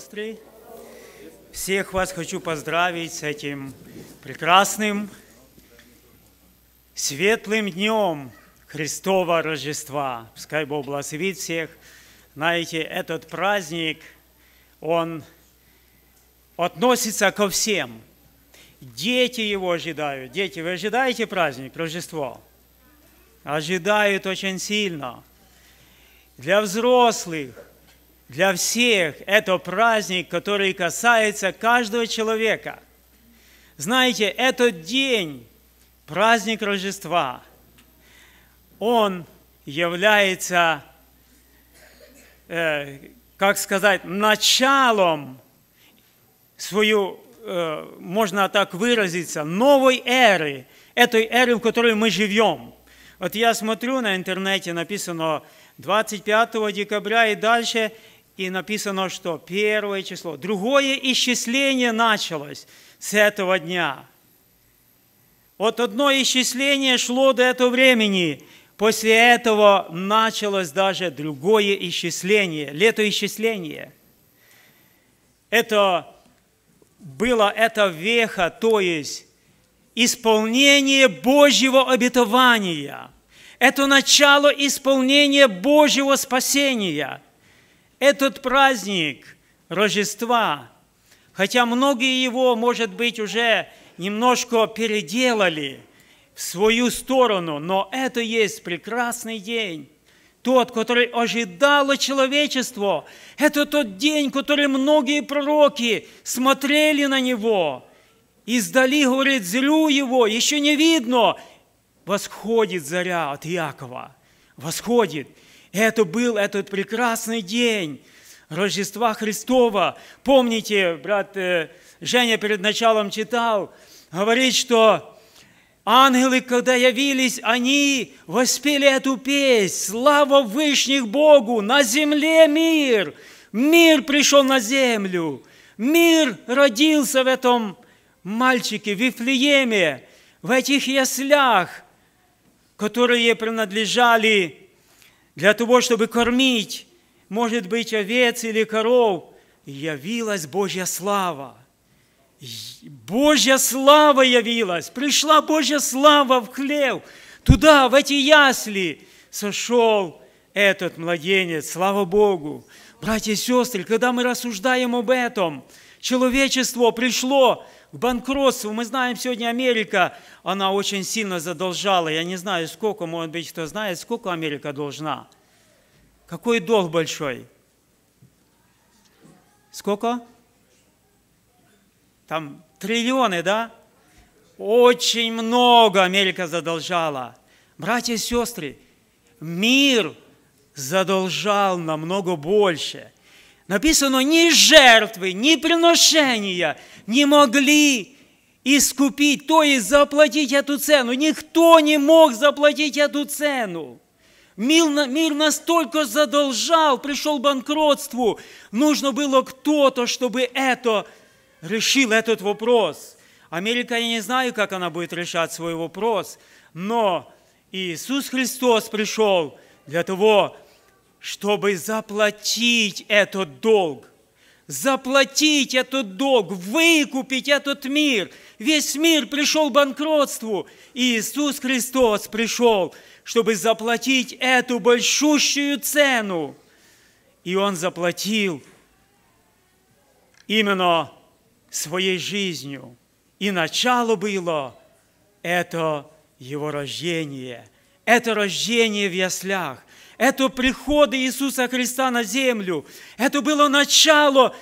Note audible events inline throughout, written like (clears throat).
сестры, всех вас хочу поздравить с этим прекрасным, светлым днем Христова Рождества. Пускай Бог благословит всех. Знаете, этот праздник, он относится ко всем. Дети его ожидают. Дети, вы ожидаете праздник, Рождество? Ожидают очень сильно. Для взрослых для всех это праздник, который касается каждого человека. Знаете, этот день, праздник Рождества, он является, э, как сказать, началом свою, э, можно так выразиться, новой эры, этой эры, в которой мы живем. Вот я смотрю на интернете, написано 25 декабря и дальше – и написано, что первое число. Другое исчисление началось с этого дня. Вот одно исчисление шло до этого времени. После этого началось даже другое исчисление, летоисчисление. Это было это веха, то есть исполнение Божьего обетования. Это начало исполнения Божьего спасения – этот праздник Рождества, хотя многие его, может быть, уже немножко переделали в свою сторону, но это есть прекрасный день, тот, который ожидало человечество. Это тот день, который многие пророки смотрели на него. Издали, говорит, зрю его, еще не видно. Восходит заря от Иакова. Восходит. Это был этот прекрасный день Рождества Христова. Помните, брат э, Женя перед началом читал, говорит, что ангелы, когда явились, они воспели эту песнь. Слава Вышних Богу! На земле мир! Мир пришел на землю! Мир родился в этом мальчике, в Ифлееме в этих яслях, которые принадлежали для того, чтобы кормить, может быть, овец или коров, явилась Божья слава. Божья слава явилась, пришла Божья слава в хлеб. туда, в эти ясли сошел этот младенец, слава Богу. Братья и сестры, когда мы рассуждаем об этом, человечество пришло к банкротству. Мы знаем, сегодня Америка, она очень сильно задолжала. Я не знаю, сколько, может быть, кто знает, сколько Америка должна. Какой долг большой? Сколько? Там триллионы, да? Очень много Америка задолжала. Братья и сестры, мир задолжал намного больше. Написано, ни жертвы, ни приношения не могли искупить, то есть заплатить эту цену. Никто не мог заплатить эту цену. Мир, мир настолько задолжал, пришел к банкротству. Нужно было кто-то, чтобы это решил этот вопрос. Америка, я не знаю, как она будет решать свой вопрос, но Иисус Христос пришел для того, чтобы заплатить этот долг. Заплатить этот долг, выкупить этот мир. Весь мир пришел к банкротству. И Иисус Христос пришел, чтобы заплатить эту большущую цену. И Он заплатил именно своей жизнью. И начало было – это Его рождение. Это рождение в яслях это приход Иисуса Христа на землю. Это было начало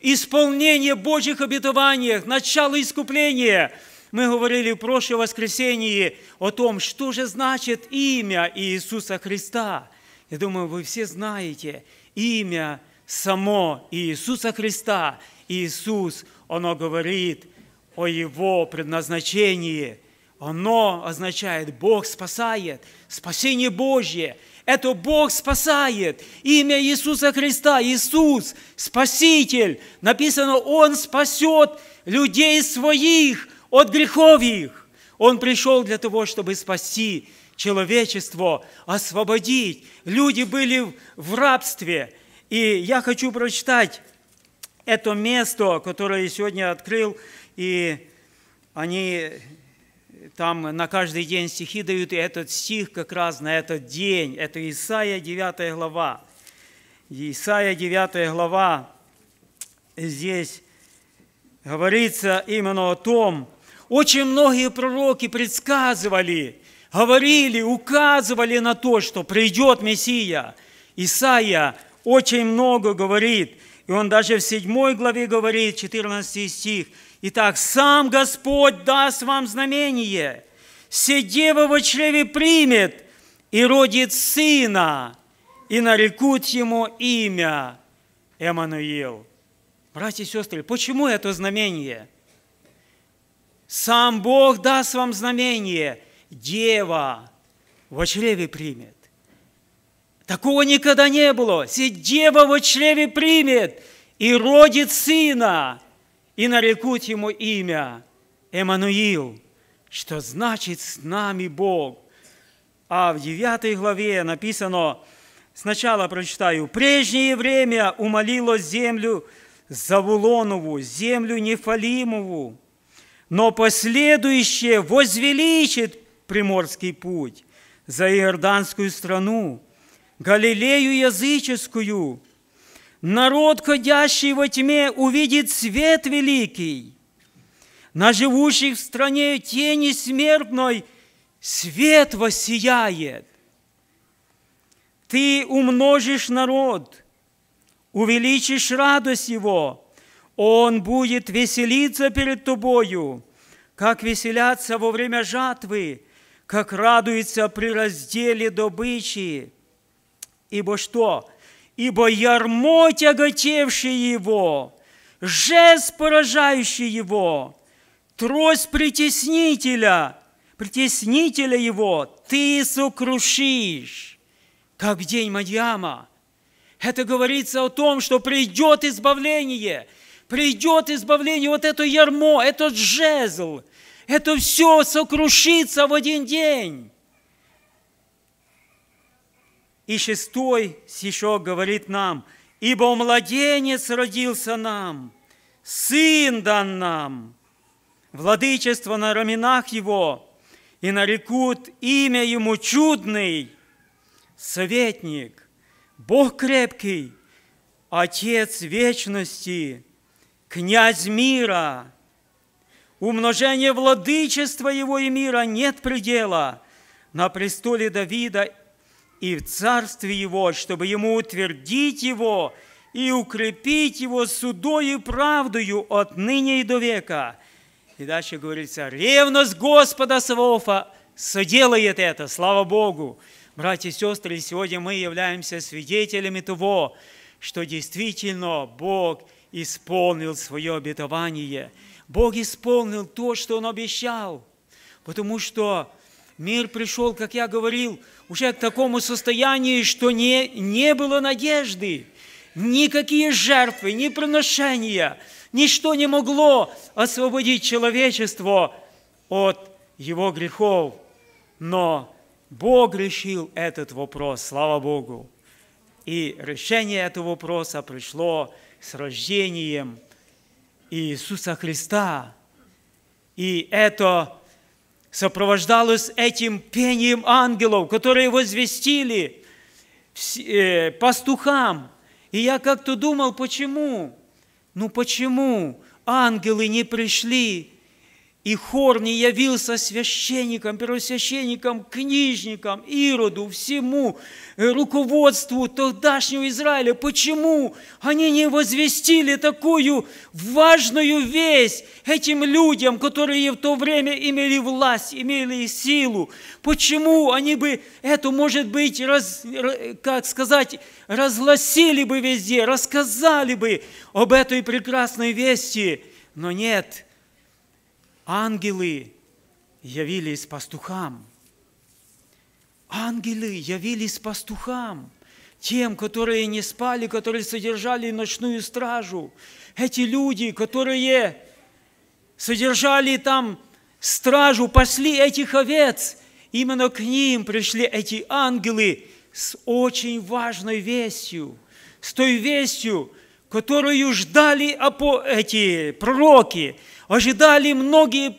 исполнения Божьих обетований, начало искупления. Мы говорили в прошлое воскресенье о том, что же значит имя Иисуса Христа. Я думаю, вы все знаете имя само Иисуса Христа. Иисус, оно говорит о Его предназначении. Оно означает «Бог спасает», «Спасение Божье», это Бог спасает. Имя Иисуса Христа, Иисус, Спаситель. Написано, Он спасет людей своих от грехов их. Он пришел для того, чтобы спасти человечество, освободить. Люди были в рабстве. И я хочу прочитать это место, которое я сегодня открыл, и они там на каждый день стихи дают, и этот стих как раз на этот день. Это Исаия 9 глава. Исаия 9 глава здесь говорится именно о том, очень многие пророки предсказывали, говорили, указывали на то, что придет Мессия. Исаия очень много говорит, и он даже в 7 главе говорит, 14 стих – Итак, сам Господь даст вам знамение. Се дева во чреве примет и родит сына, и нарекут ему имя Эммануил. Братья и сестры, почему это знамение? Сам Бог даст вам знамение. Дева во чреве примет. Такого никогда не было. Дева во чреве примет и родит сына, и нарекут ему имя Эммануил, что значит «с нами Бог». А в 9 главе написано, сначала прочитаю, «Прежнее время умолило землю Завулонову, землю Нефалимову, но последующее возвеличит Приморский путь за Иорданскую страну, Галилею языческую, Народ, ходящий во тьме, увидит свет великий. На живущих в стране тени смертной свет воссияет. Ты умножишь народ, увеличишь радость его. Он будет веселиться перед тобою, как веселятся во время жатвы, как радуется при разделе добычи. Ибо что – ибо ярмо, тяготевшее его, жест, поражающий его, трость притеснителя, притеснителя его, ты сокрушишь, как день Мадьяма. Это говорится о том, что придет избавление, придет избавление, вот это ярмо, этот жезл, это все сокрушится в один день. И шестой еще говорит нам, «Ибо младенец родился нам, сын дан нам, владычество на раменах его, и нарекут имя ему чудный, советник, Бог крепкий, Отец вечности, князь мира. Умножение владычества его и мира нет предела. На престоле Давида и в Царстве Его, чтобы Ему утвердить Его и укрепить Его судою и правдою ныне и до века». И дальше говорится, ревность Господа Саваофа соделает это, слава Богу. Братья и сестры, сегодня мы являемся свидетелями того, что действительно Бог исполнил свое обетование. Бог исполнил то, что Он обещал, потому что мир пришел, как я говорил, уже к такому состоянию, что не, не было надежды. Никакие жертвы, ни приношения, ничто не могло освободить человечество от его грехов. Но Бог решил этот вопрос, слава Богу. И решение этого вопроса пришло с рождением Иисуса Христа. И это сопровождалось этим пением ангелов, которые возвестили э, пастухам. И я как-то думал, почему? Ну почему ангелы не пришли и хор не явился священникам, первосвященникам, книжникам, Ироду, всему э, руководству тогдашнего Израиля. Почему они не возвестили такую важную весть этим людям, которые в то время имели власть, имели силу? Почему они бы эту, может быть, раз, как сказать, разгласили бы везде, рассказали бы об этой прекрасной вести? Но нет – Ангелы явились пастухам. Ангелы явились пастухам, тем, которые не спали, которые содержали ночную стражу. Эти люди, которые содержали там стражу, пасли этих овец. Именно к ним пришли эти ангелы с очень важной вестью, с той вестью, которую ждали эти пророки, ожидали многие,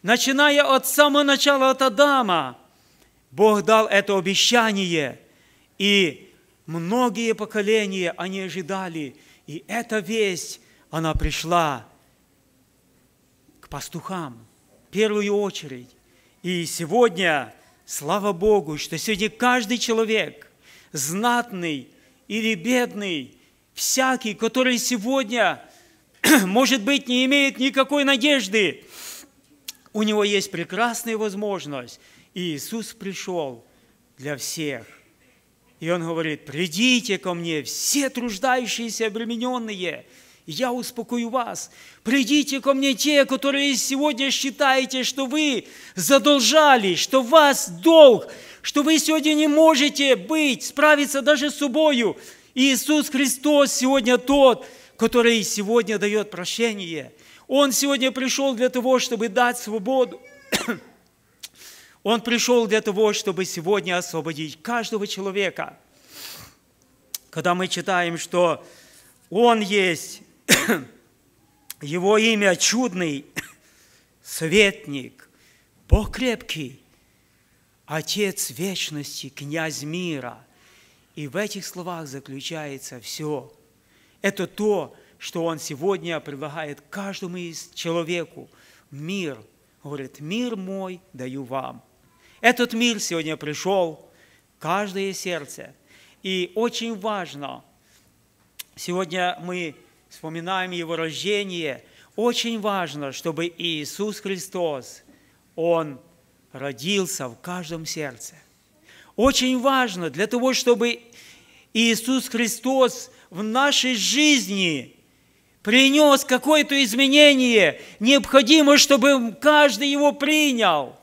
начиная от самого начала, от Адама. Бог дал это обещание, и многие поколения они ожидали, и эта весть, она пришла к пастухам в первую очередь. И сегодня, слава Богу, что сегодня каждый человек, знатный или бедный, всякий, который сегодня – (clears throat) может быть, не имеет никакой надежды. У него есть прекрасная возможность. И Иисус пришел для всех. И Он говорит, придите ко мне, все труждающиеся, обремененные, и я успокою вас. Придите ко мне те, которые сегодня считаете, что вы задолжали, что вас долг, что вы сегодня не можете быть, справиться даже с собою. И Иисус Христос сегодня тот – который сегодня дает прощение. Он сегодня пришел для того, чтобы дать свободу. (clears throat) Он пришел для того, чтобы сегодня освободить каждого человека. Когда мы читаем, что Он есть, (clears throat) Его имя чудный, (clears throat) светник, Бог крепкий, Отец вечности, князь мира. И в этих словах заключается все – это то, что Он сегодня предлагает каждому из человеку. Мир. Говорит, мир мой даю вам. Этот мир сегодня пришел в каждое сердце. И очень важно, сегодня мы вспоминаем Его рождение, очень важно, чтобы Иисус Христос, Он родился в каждом сердце. Очень важно для того, чтобы Иисус Христос в нашей жизни принес какое-то изменение. Необходимо, чтобы каждый его принял,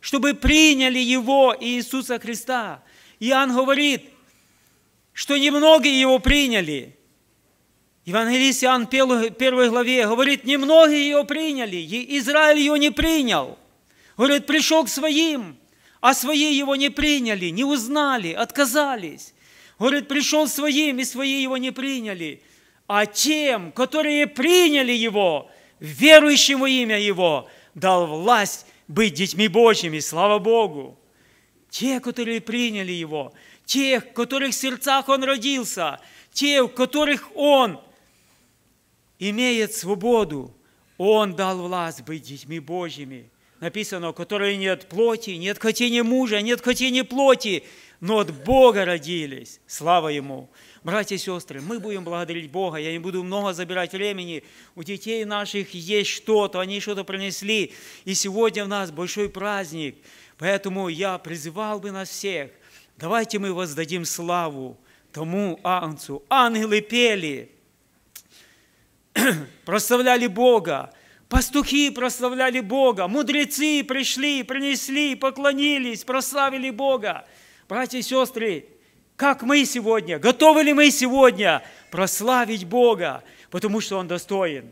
чтобы приняли его Иисуса Христа. Иоанн говорит, что немногие его приняли. Евангелист Иоанн в первой главе говорит, немногие Его приняли, и Израиль Его не принял. Говорит, пришел к своим, а свои его не приняли, не узнали, отказались. Говорит, пришел своим, и свои его не приняли. А тем, которые приняли его, верующим во имя его, дал власть быть детьми Божьими, слава Богу. Те, которые приняли его, тех, в которых сердцах он родился, те, в которых он имеет свободу, он дал власть быть детьми Божьими. Написано, которые нет плоти, нет хотения мужа, нет хотения плоти, но от Бога родились. Слава Ему. Братья и сестры, мы будем благодарить Бога. Я не буду много забирать времени. У детей наших есть что-то, они что-то принесли. И сегодня у нас большой праздник. Поэтому я призывал бы нас всех, давайте мы воздадим славу тому Анцу. Ангелы пели, (clears throat) прославляли Бога, пастухи прославляли Бога, мудрецы пришли, принесли, поклонились, прославили Бога. Братья и сестры, как мы сегодня, готовы ли мы сегодня прославить Бога, потому что Он достоин?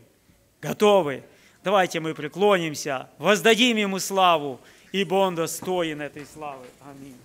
Готовы. Давайте мы преклонимся, воздадим Ему славу, ибо Он достоин этой славы. Аминь.